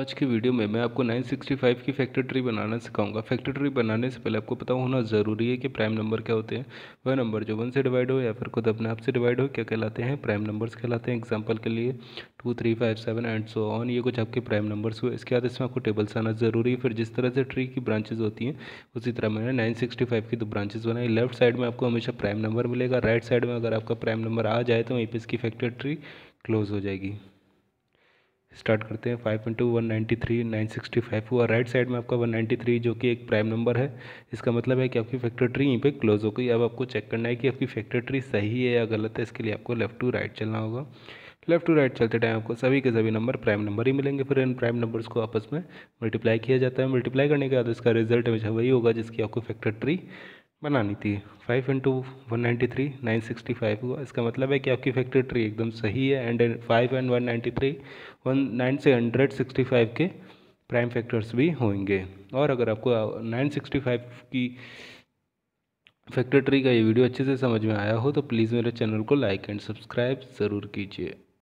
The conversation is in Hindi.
आज की वीडियो में मैं आपको 965 की फैक्टर ट्री बनाना सिखाऊंगा फैक्टर ट्री बनाने से पहले आपको पता होना ज़रूरी है कि प्राइम नंबर क्या होते हैं वह नंबर जो वन से डिवाइड हो या फिर खुद अपने आप से डिवाइड हो क्या कहलाते हैं प्राइम नंबर्स कहलाते हैं एग्जांपल के लिए two three five seven and so on ये कुछ आपके प्राइम नंबर्स हुए इसके बाद इसमें आपको टेबल्स आना ज़रूरी है फिर जिस तरह से ट्री की ब्रांचेज होती हैं उसी तरह मैंने नाइन की दो ब्रांचेज बनाई लेफ्ट साइड में आपको हमेशा प्राइम नंबर मिलेगा राइट साइड में अगर आपका प्राइम नंबर आ जाए तो वहीं पर इसकी फैक्टर ट्री क्लोज़ हो जाएगी स्टार्ट करते हैं five into one ninety three nine sixty five हुआ राइट साइड में आपका वन नाइन्टी थ्री जो कि एक प्राइम नंबर है इसका मतलब है कि आपकी फैक्टर ट्री यहीं पे क्लोज हो गई अब आपको चेक करना है कि आपकी फैक्टर ट्री सही है या गलत है इसके लिए आपको लेफ्ट टू राइट चलना होगा लेफ्ट टू राइट चलते टाइम आपको सभी के सभी नंबर प्राइम नंबर ही मिलेंगे फिर इन प्राइम नंबर्स को आपस में मल्टीप्लाई किया जाता है मल्टीप्लाई करने के बाद इसका रिजल्ट हमेशा वही होगा जिसकी आपको फैक्टर ट्री बनानी थी five into one ninety three nine sixty five हुआ इसका मतलब है कि आपकी फैक्ट्री ट्री एकदम सही है and five and one ninety three one nine से हंड्रेड सिक्सटी फाइव के प्राइम फैक्टर्स भी होंगे और अगर आपको नाइन सिक्सटी फाइव की फैक्ट्री ट्री का ये वीडियो अच्छे से समझ में आया हो तो प्लीज़ मेरे चैनल को लाइक एंड सब्सक्राइब ज़रूर कीजिए